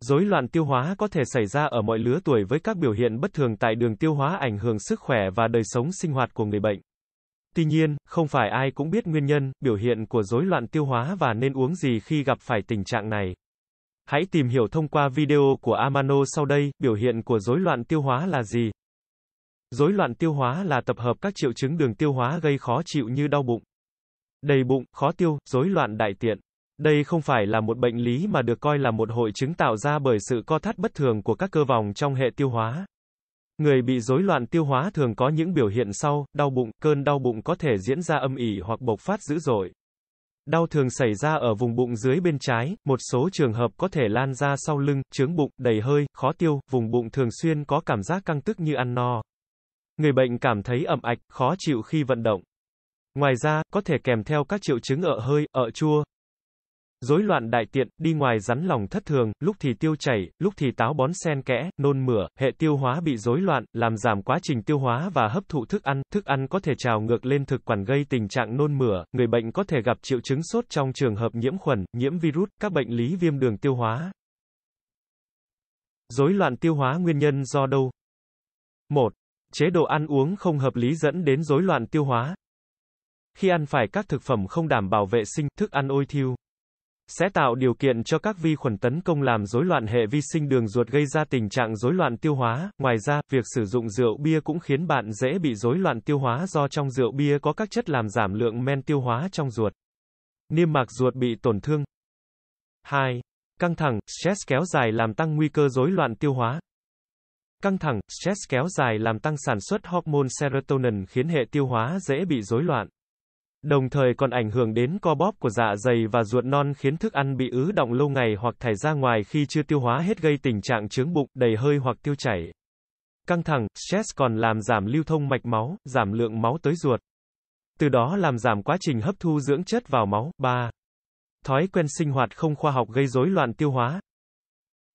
Rối loạn tiêu hóa có thể xảy ra ở mọi lứa tuổi với các biểu hiện bất thường tại đường tiêu hóa ảnh hưởng sức khỏe và đời sống sinh hoạt của người bệnh. Tuy nhiên, không phải ai cũng biết nguyên nhân, biểu hiện của rối loạn tiêu hóa và nên uống gì khi gặp phải tình trạng này. Hãy tìm hiểu thông qua video của Amano sau đây, biểu hiện của rối loạn tiêu hóa là gì? Rối loạn tiêu hóa là tập hợp các triệu chứng đường tiêu hóa gây khó chịu như đau bụng, đầy bụng, khó tiêu, rối loạn đại tiện. Đây không phải là một bệnh lý mà được coi là một hội chứng tạo ra bởi sự co thắt bất thường của các cơ vòng trong hệ tiêu hóa. Người bị rối loạn tiêu hóa thường có những biểu hiện sau, đau bụng, cơn đau bụng có thể diễn ra âm ỉ hoặc bộc phát dữ dội. Đau thường xảy ra ở vùng bụng dưới bên trái, một số trường hợp có thể lan ra sau lưng, trướng bụng, đầy hơi, khó tiêu, vùng bụng thường xuyên có cảm giác căng tức như ăn no. Người bệnh cảm thấy ẩm ạch, khó chịu khi vận động. Ngoài ra, có thể kèm theo các triệu chứng ợ hơi, ợ chua. Rối loạn đại tiện, đi ngoài rắn lòng thất thường, lúc thì tiêu chảy, lúc thì táo bón sen kẽ, nôn mửa, hệ tiêu hóa bị rối loạn, làm giảm quá trình tiêu hóa và hấp thụ thức ăn, thức ăn có thể trào ngược lên thực quản gây tình trạng nôn mửa, người bệnh có thể gặp triệu chứng sốt trong trường hợp nhiễm khuẩn, nhiễm virus, các bệnh lý viêm đường tiêu hóa. Rối loạn tiêu hóa nguyên nhân do đâu? 1 chế độ ăn uống không hợp lý dẫn đến rối loạn tiêu hóa. Khi ăn phải các thực phẩm không đảm bảo vệ sinh, thức ăn ôi thiêu, sẽ tạo điều kiện cho các vi khuẩn tấn công làm rối loạn hệ vi sinh đường ruột gây ra tình trạng rối loạn tiêu hóa. Ngoài ra, việc sử dụng rượu bia cũng khiến bạn dễ bị rối loạn tiêu hóa do trong rượu bia có các chất làm giảm lượng men tiêu hóa trong ruột. Niêm mạc ruột bị tổn thương. 2. Căng thẳng, stress kéo dài làm tăng nguy cơ rối loạn tiêu hóa. Căng thẳng, stress kéo dài làm tăng sản xuất hormone serotonin khiến hệ tiêu hóa dễ bị rối loạn. Đồng thời còn ảnh hưởng đến co bóp của dạ dày và ruột non khiến thức ăn bị ứ động lâu ngày hoặc thải ra ngoài khi chưa tiêu hóa hết gây tình trạng chướng bụng, đầy hơi hoặc tiêu chảy. Căng thẳng, stress còn làm giảm lưu thông mạch máu, giảm lượng máu tới ruột. Từ đó làm giảm quá trình hấp thu dưỡng chất vào máu. 3. Thói quen sinh hoạt không khoa học gây rối loạn tiêu hóa,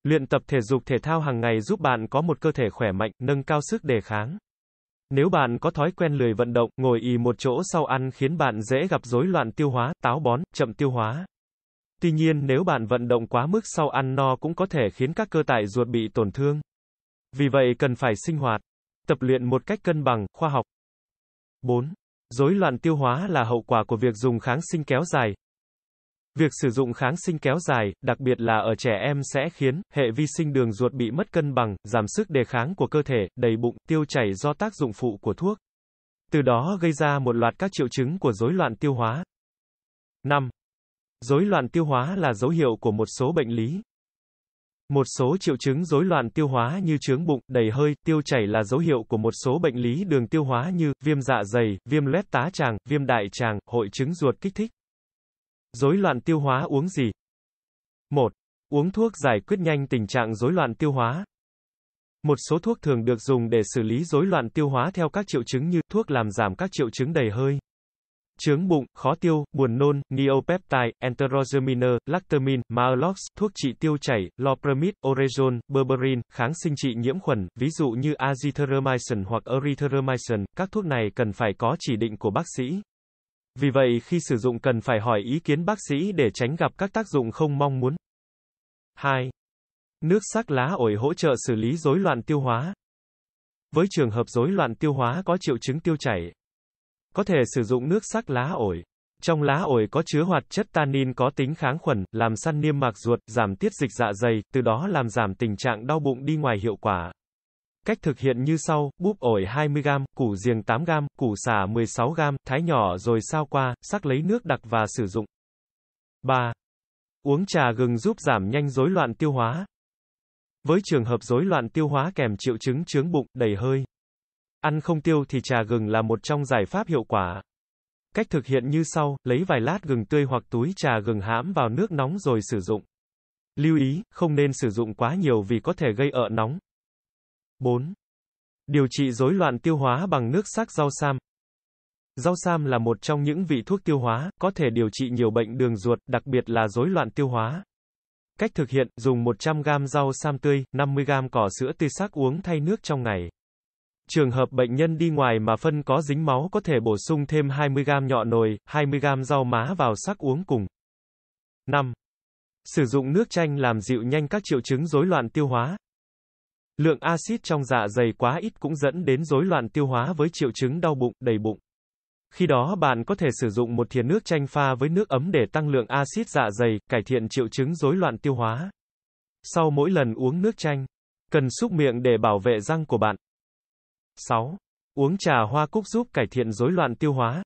Luyện tập thể dục thể thao hàng ngày giúp bạn có một cơ thể khỏe mạnh, nâng cao sức đề kháng. Nếu bạn có thói quen lười vận động, ngồi ì một chỗ sau ăn khiến bạn dễ gặp rối loạn tiêu hóa, táo bón, chậm tiêu hóa. Tuy nhiên, nếu bạn vận động quá mức sau ăn no cũng có thể khiến các cơ tại ruột bị tổn thương. Vì vậy cần phải sinh hoạt, tập luyện một cách cân bằng, khoa học. 4. Rối loạn tiêu hóa là hậu quả của việc dùng kháng sinh kéo dài, Việc sử dụng kháng sinh kéo dài, đặc biệt là ở trẻ em sẽ khiến hệ vi sinh đường ruột bị mất cân bằng, giảm sức đề kháng của cơ thể, đầy bụng, tiêu chảy do tác dụng phụ của thuốc. Từ đó gây ra một loạt các triệu chứng của rối loạn tiêu hóa. 5. Rối loạn tiêu hóa là dấu hiệu của một số bệnh lý. Một số triệu chứng rối loạn tiêu hóa như chướng bụng, đầy hơi, tiêu chảy là dấu hiệu của một số bệnh lý đường tiêu hóa như viêm dạ dày, viêm loét tá tràng, viêm đại tràng, hội chứng ruột kích thích. Rối loạn tiêu hóa uống gì? 1. Uống thuốc giải quyết nhanh tình trạng rối loạn tiêu hóa. Một số thuốc thường được dùng để xử lý rối loạn tiêu hóa theo các triệu chứng như thuốc làm giảm các triệu chứng đầy hơi, chướng bụng, khó tiêu, buồn nôn, neopeptide, enterogerminer, lactamin, malox, thuốc trị tiêu chảy, lopramide, orezon, berberin, kháng sinh trị nhiễm khuẩn, ví dụ như azithromycin hoặc erythromycin, các thuốc này cần phải có chỉ định của bác sĩ. Vì vậy khi sử dụng cần phải hỏi ý kiến bác sĩ để tránh gặp các tác dụng không mong muốn. 2. Nước sắc lá ổi hỗ trợ xử lý rối loạn tiêu hóa. Với trường hợp rối loạn tiêu hóa có triệu chứng tiêu chảy, có thể sử dụng nước sắc lá ổi. Trong lá ổi có chứa hoạt chất tannin có tính kháng khuẩn, làm săn niêm mạc ruột, giảm tiết dịch dạ dày, từ đó làm giảm tình trạng đau bụng đi ngoài hiệu quả. Cách thực hiện như sau, búp ổi 20g, củ giềng 8g, củ xả 16g, thái nhỏ rồi sao qua, sắc lấy nước đặc và sử dụng. 3. Uống trà gừng giúp giảm nhanh rối loạn tiêu hóa. Với trường hợp rối loạn tiêu hóa kèm triệu chứng chướng bụng, đầy hơi, ăn không tiêu thì trà gừng là một trong giải pháp hiệu quả. Cách thực hiện như sau, lấy vài lát gừng tươi hoặc túi trà gừng hãm vào nước nóng rồi sử dụng. Lưu ý, không nên sử dụng quá nhiều vì có thể gây ợ nóng, 4. Điều trị rối loạn tiêu hóa bằng nước sắc rau sam. Rau sam là một trong những vị thuốc tiêu hóa, có thể điều trị nhiều bệnh đường ruột, đặc biệt là rối loạn tiêu hóa. Cách thực hiện, dùng 100g rau sam tươi, 50g cỏ sữa tươi sắc uống thay nước trong ngày. Trường hợp bệnh nhân đi ngoài mà phân có dính máu có thể bổ sung thêm 20g nhọ nồi, 20g rau má vào sắc uống cùng. 5. Sử dụng nước chanh làm dịu nhanh các triệu chứng rối loạn tiêu hóa, Lượng axit trong dạ dày quá ít cũng dẫn đến rối loạn tiêu hóa với triệu chứng đau bụng, đầy bụng. Khi đó bạn có thể sử dụng một thìa nước chanh pha với nước ấm để tăng lượng axit dạ dày, cải thiện triệu chứng rối loạn tiêu hóa. Sau mỗi lần uống nước chanh, cần súc miệng để bảo vệ răng của bạn. 6. Uống trà hoa cúc giúp cải thiện rối loạn tiêu hóa.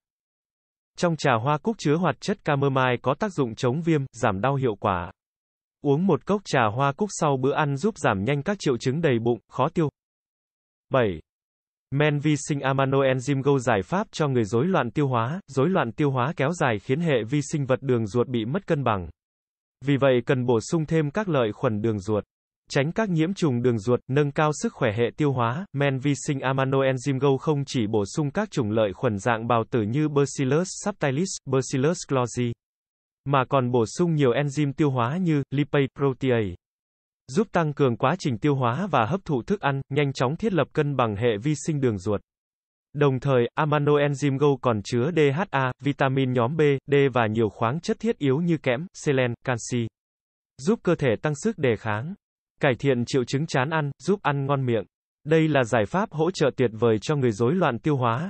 Trong trà hoa cúc chứa hoạt chất camomile có tác dụng chống viêm, giảm đau hiệu quả. Uống một cốc trà hoa cúc sau bữa ăn giúp giảm nhanh các triệu chứng đầy bụng, khó tiêu. 7. Men vi sinh amano enzyme giải pháp cho người rối loạn tiêu hóa, rối loạn tiêu hóa kéo dài khiến hệ vi sinh vật đường ruột bị mất cân bằng. Vì vậy cần bổ sung thêm các lợi khuẩn đường ruột. Tránh các nhiễm trùng đường ruột, nâng cao sức khỏe hệ tiêu hóa, men vi sinh amano enzyme không chỉ bổ sung các chủng lợi khuẩn dạng bào tử như Bacillus subtilis, Bacillus clausi, mà còn bổ sung nhiều enzyme tiêu hóa như lipase protease giúp tăng cường quá trình tiêu hóa và hấp thụ thức ăn, nhanh chóng thiết lập cân bằng hệ vi sinh đường ruột. Đồng thời, amino enzyme GO còn chứa DHA, vitamin nhóm B, D và nhiều khoáng chất thiết yếu như kẽm, selen, canxi. Giúp cơ thể tăng sức đề kháng, cải thiện triệu chứng chán ăn, giúp ăn ngon miệng. Đây là giải pháp hỗ trợ tuyệt vời cho người rối loạn tiêu hóa.